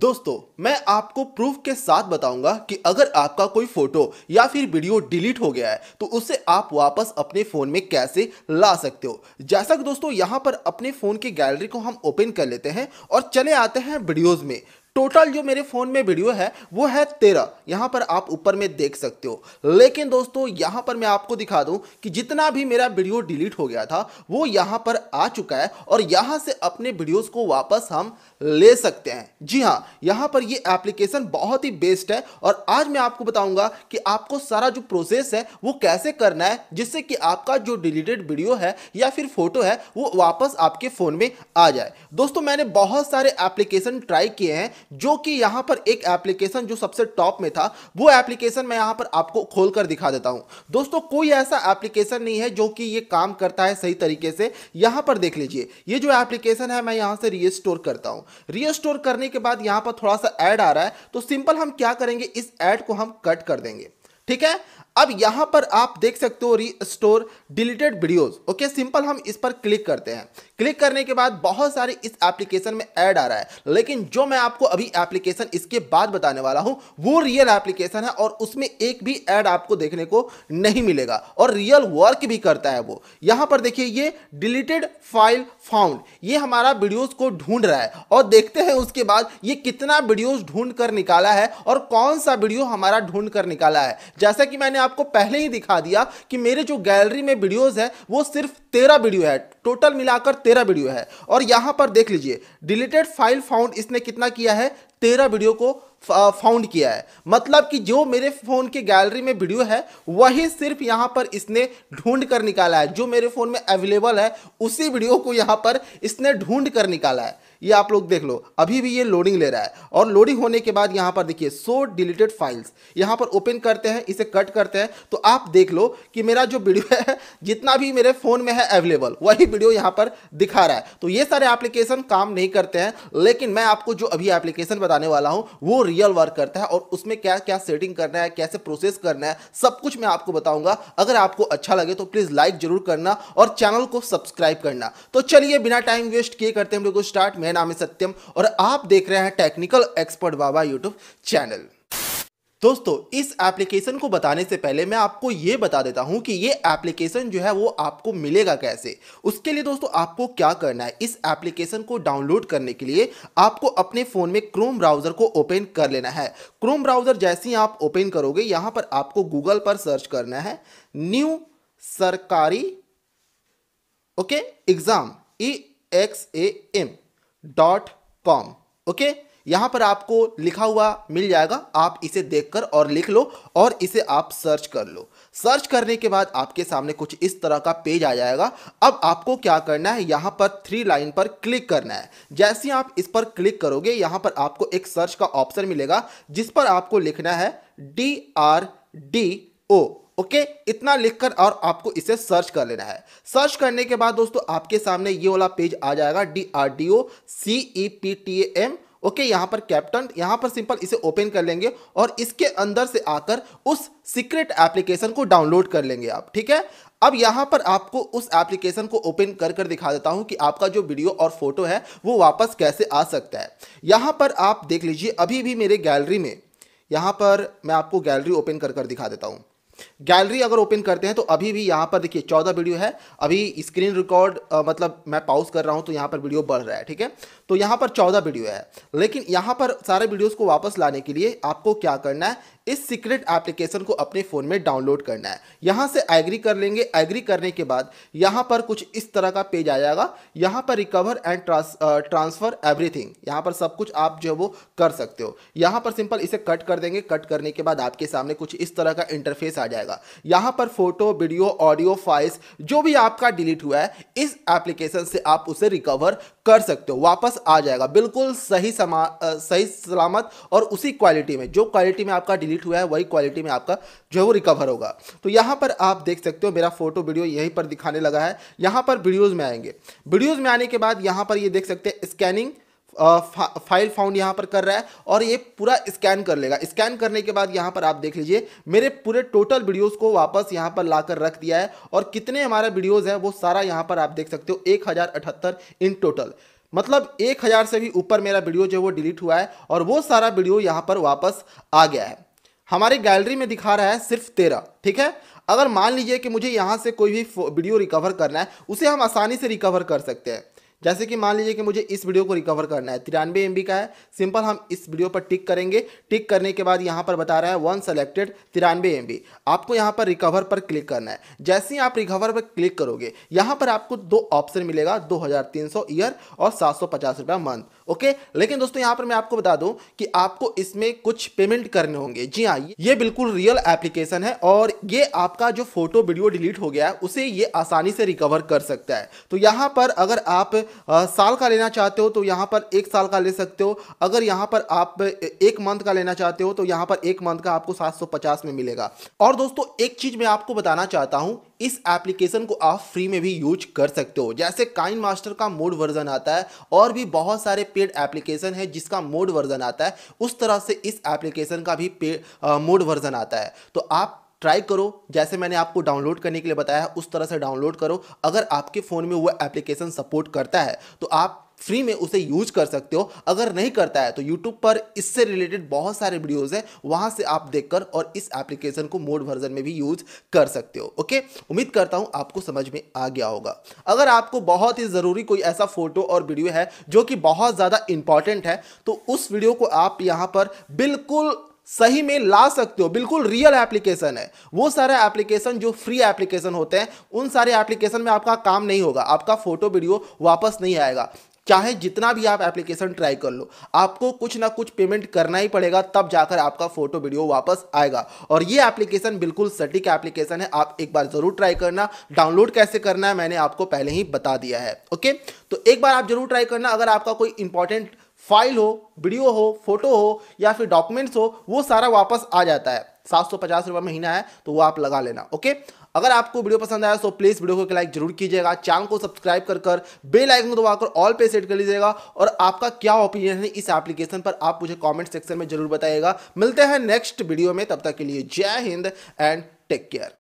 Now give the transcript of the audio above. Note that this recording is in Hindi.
दोस्तों मैं आपको प्रूफ के साथ बताऊंगा कि अगर आपका कोई फोटो या फिर वीडियो डिलीट हो गया है तो उसे आप वापस अपने फ़ोन में कैसे ला सकते हो जैसा कि दोस्तों यहाँ पर अपने फ़ोन की गैलरी को हम ओपन कर लेते हैं और चले आते हैं वीडियोस में टोटल जो मेरे फ़ोन में वीडियो है वो है तेरह यहाँ पर आप ऊपर में देख सकते हो लेकिन दोस्तों यहाँ पर मैं आपको दिखा दूँ कि जितना भी मेरा वीडियो डिलीट हो गया था वो यहाँ पर आ चुका है और यहाँ से अपने वीडियोज़ को वापस हम ले सकते हैं जी हाँ यहाँ पर ये एप्लीकेशन बहुत ही बेस्ट है और आज मैं आपको बताऊंगा कि आपको सारा जो प्रोसेस है वो कैसे करना है जिससे कि आपका जो डिलीटेड वीडियो है या फिर फोटो है वो वापस आपके फ़ोन में आ जाए दोस्तों मैंने बहुत सारे एप्लीकेशन ट्राई किए हैं जो कि यहां पर एक एप्लीकेशन जो सबसे टॉप में था वो एप्लीकेशन मैं यहां पर आपको खोलकर दिखा देता हूं दोस्तों कोई ऐसा एप्लीकेशन नहीं है जो कि ये काम करता है सही तरीके से यहां पर देख लीजिए ये जो एप्लीकेशन है मैं यहां से रीस्टोर करता हूं रीस्टोर करने के बाद यहां पर थोड़ा सा एड आ रहा है तो सिंपल हम क्या करेंगे इस एड को हम कट कर देंगे ठीक है अब यहाँ पर आप देख सकते हो restore deleted videos okay simple हम इस पर क्लिक करते हैं क्लिक करने के बाद बहुत सारे इस एप्लीकेशन में ऐड आ रहा है लेकिन जो मैं आपको अभी एप्लीकेशन इसके बाद बताने वाला हूँ वो रियल एप्लीकेशन है और उसमें एक भी ऐड आपको देखने को नहीं मिलेगा और रियल वर्क भी करता है वो यहाँ पर देखिए ये डिलीटेड फाइल फाउंड ये हमारा वीडियोज को ढूंढ रहा है और देखते हैं उसके बाद ये कितना वीडियोज ढूंढ कर निकाला है और कौन सा वीडियो हमारा ढूंढ कर निकाला है जैसा कि मैंने आपको पहले ही दिखा दिया कि मेरे जो गैलरी में वीडियोस है वो सिर्फ तेरह वीडियो है टोटल मिलाकर तेरह वीडियो है और यहाँ पर देख लीजिए डिलीटेड फाइल फाउंड इसने कितना किया है तेरह वीडियो को फाउंड किया है मतलब कि जो मेरे फ़ोन के गैलरी में वीडियो है वही सिर्फ यहाँ पर इसने ढूंढ कर निकाला है जो मेरे फ़ोन में अवेलेबल है उसी वीडियो को यहाँ पर इसने ढूंढ कर निकाला है ये आप लोग देख लो अभी भी ये लोडिंग ले रहा है और लोडिंग होने के बाद यहाँ पर देखिए सो डिलीटेड फाइल्स यहाँ पर ओपन करते हैं इसे कट करते हैं तो आप देख लो कि मेरा जो वीडियो है जितना भी मेरे फ़ोन में है अवेलेबल वही वीडियो यहाँ पर दिखा रहा है तो ये सारे एप्लीकेशन काम नहीं करते हैं लेकिन मैं आपको जो अभी एप्लीकेशन बताने वाला हूँ वो रियल वर्क करता है और उसमें क्या क्या सेटिंग करना है कैसे प्रोसेस करना है सब कुछ मैं आपको बताऊंगा अगर आपको अच्छा लगे तो प्लीज़ लाइक जरूर करना और चैनल को सब्सक्राइब करना तो चलिए बिना टाइम वेस्ट किए करते हैं हम लोग स्टार्ट मैं नाम है सत्यम और आप देख रहे हैं technical expert Baba YouTube channel दोस्तों इस एप्लीकेशन को बताने से पहले मैं आपको ये बता देता हूँ कि ये एप्लीकेशन जो है वो आपको मिलेगा कैसे उसके लिए दोस्तों आपको क्या करना है इस एप्लीकेशन को डाउनलोड करने के लिए आपको अपने फ़ोन में क्रोम ब्राउज़र को ओपन कर लेना है क्रोम ब्राउज़र जैसे ही आप ओपन करोगे यहाँ पर आपको गूगल पर सर्च करना है न्यू सरकारी okay exam E X A M dot com okay यहां पर आपको लिखा हुआ मिल जाएगा आप इसे देखकर और लिख लो और इसे आप सर्च कर लो सर्च करने के बाद आपके सामने कुछ इस तरह का पेज आ जाएगा अब आपको क्या करना है यहाँ पर थ्री लाइन पर क्लिक करना है जैसे आप इस पर क्लिक करोगे यहां पर आपको एक सर्च का ऑप्शन मिलेगा जिस पर आपको लिखना है D R D O okay इतना लिखकर और आपको इसे सर्च कर लेना है सर्च करने के बाद दोस्तों आपके सामने ये वाला पेज आ जाएगा D R D O C E P T M okay okay, यहाँ पर कैप्टन यहाँ पर सिंपल इसे ओपन कर लेंगे और इसके अंदर से आकर उस सीक्रेट एप्लीकेशन को डाउनलोड कर लेंगे आप ठीक है अब यहाँ पर आपको उस एप्लीकेशन को ओपन कर कर दिखा देता हूँ कि आपका जो वीडियो और फोटो है वो वापस कैसे आ सकता है यहाँ पर आप देख लीजिए अभी भी मेरे गैलरी में यहाँ पर मैं आपको गैलरी ओपन कर कर दिखा देता हूँ गैलरी अगर ओपन करते हैं तो अभी भी यहाँ पर देखिए चौदह वीडियो है अभी स्क्रीन रिकॉर्ड मतलब मैं पाउस कर रहा हूँ तो यहाँ पर वीडियो बढ़ रहा है ठीक है तो यहाँ पर चौदह वीडियो है लेकिन यहाँ पर सारे वीडियोज़ को वापस लाने के लिए आपको क्या करना है इस सीक्रेट एप्लीकेशन को अपने फ़ोन में डाउनलोड करना है यहाँ से एग्री कर लेंगे एग्री करने के बाद यहाँ पर कुछ इस तरह का पेज आ जाएगा यहाँ पर रिकवर एंड ट्रांसफ़र एवरीथिंग यहाँ पर सब कुछ आप जो है वो कर सकते हो यहाँ पर सिंपल इसे कट कर देंगे कट करने के बाद आपके सामने कुछ इस तरह का इंटरफेस आ जाएगा यहाँ पर फोटो वीडियो ऑडियो फाइल्स जो भी आपका डिलीट हुआ है इस एप्लीकेशन से आप उसे रिकवर कर सकते हो वापस आ जाएगा बिल्कुल सही समा सही सलामत और उसी क्वालिटी में जो क्वालिटी में आपका डिलीट हुआ है वही क्वालिटी में आपका जो है वो रिकवर होगा तो यहाँ पर आप देख सकते हो मेरा फोटो वीडियो यहीं पर दिखाने लगा है यहाँ पर वीडियोज़ में आएंगे वीडियोज़ में आने के बाद यहाँ पर ये देख सकते हैं स्कैनिंग फा, फाइल फाउंड यहाँ पर कर रहा है और ये पूरा स्कैन कर लेगा स्कैन करने के बाद यहाँ पर आप देख लीजिए मेरे पूरे टोटल वीडियोस को वापस यहाँ पर ला कर रख दिया है और कितने हमारे वीडियोज़ हैं वो सारा यहाँ पर आप देख सकते हो एक इन टोटल मतलब एक हज़ार से भी ऊपर मेरा वीडियो जो है वो डिलीट हुआ है और वो सारा वीडियो यहाँ पर वापस आ गया है हमारी गैलरी में दिखा रहा है सिर्फ तेरह ठीक है अगर मान लीजिए कि मुझे यहाँ से कोई भी वीडियो रिकवर करना है उसे हम आसानी से रिकवर कर सकते हैं जैसे कि मान लीजिए कि मुझे इस वीडियो को रिकवर करना है तिरानवे एम का है सिंपल हम इस वीडियो पर टिक करेंगे टिक करने के बाद यहाँ पर बता रहा है वन सेलेक्टेड तिरानवे एम आपको यहाँ पर रिकवर पर क्लिक करना है जैसे ही आप रिकवर पर क्लिक करोगे यहाँ पर आपको दो ऑप्शन मिलेगा दो ईयर और सात सौ मंथ ओके लेकिन दोस्तों यहाँ पर मैं आपको बता दूं कि आपको इसमें कुछ पेमेंट करने होंगे जी हाँ ये बिल्कुल रियल एप्लीकेशन है और ये आपका जो फोटो वीडियो डिलीट हो गया है उसे ये आसानी से रिकवर कर सकता है तो यहाँ पर अगर आप साल का लेना चाहते हो तो यहाँ पर एक साल का ले सकते हो अगर यहाँ पर आप एक मंथ का लेना चाहते हो तो यहाँ पर एक मंथ का आपको सात में मिलेगा और दोस्तों एक चीज़ मैं आपको बताना चाहता हूं इस एप्लीकेशन को आप फ्री में भी यूज कर सकते हो जैसे काइन मास्टर का मोड वर्जन आता है और भी बहुत सारे पेड एप्लीकेशन है जिसका मोड वर्जन आता है उस तरह से इस एप्लीकेशन का भी मोड वर्जन आता है तो आप ट्राई करो जैसे मैंने आपको डाउनलोड करने के लिए बताया उस तरह से डाउनलोड करो अगर आपके फ़ोन में वो एप्लीकेशन सपोर्ट करता है तो आप फ्री में उसे यूज कर सकते हो अगर नहीं करता है तो यूट्यूब पर इससे रिलेटेड बहुत सारे वीडियोज़ हैं वहां से आप देखकर और इस एप्लीकेशन को मोड वर्जन में भी यूज कर सकते हो ओके उम्मीद करता हूँ आपको समझ में आ गया होगा अगर आपको बहुत ही ज़रूरी कोई ऐसा फोटो और वीडियो है जो कि बहुत ज़्यादा इंपॉर्टेंट है तो उस वीडियो को आप यहाँ पर बिल्कुल सही में ला सकते हो बिल्कुल रियल एप्लीकेशन है वो सारे एप्लीकेशन जो फ्री एप्लीकेशन होते हैं उन सारे एप्लीकेशन में आपका काम नहीं होगा आपका फोटो वीडियो वापस नहीं आएगा चाहे जितना भी आप एप्लीकेशन ट्राई कर लो आपको कुछ ना कुछ पेमेंट करना ही पड़ेगा तब जाकर आपका फोटो वीडियो वापस आएगा और ये एप्लीकेशन बिल्कुल सटीक एप्लीकेशन है आप एक बार ज़रूर ट्राई करना डाउनलोड कैसे करना है मैंने आपको पहले ही बता दिया है ओके तो एक बार आप जरूर ट्राई करना अगर आपका कोई इंपॉर्टेंट फाइल हो वीडियो हो फोटो हो या फिर डॉक्यूमेंट्स हो वो सारा वापस आ जाता है सात सौ पचास रुपये महीना है तो वो आप लगा लेना ओके अगर आपको वीडियो पसंद आया तो प्लीज़ वीडियो को एक लाइक जरूर कीजिएगा चैनल को सब्सक्राइब कर कर बेल आइकन को दबाकर ऑल पे सेट कर लीजिएगा और आपका क्या ओपिनियन है इस एप्लीकेशन पर आप मुझे कॉमेंट सेक्शन में जरूर बताइएगा मिलते हैं नेक्स्ट वीडियो में तब तक के लिए जय हिंद एंड टेक केयर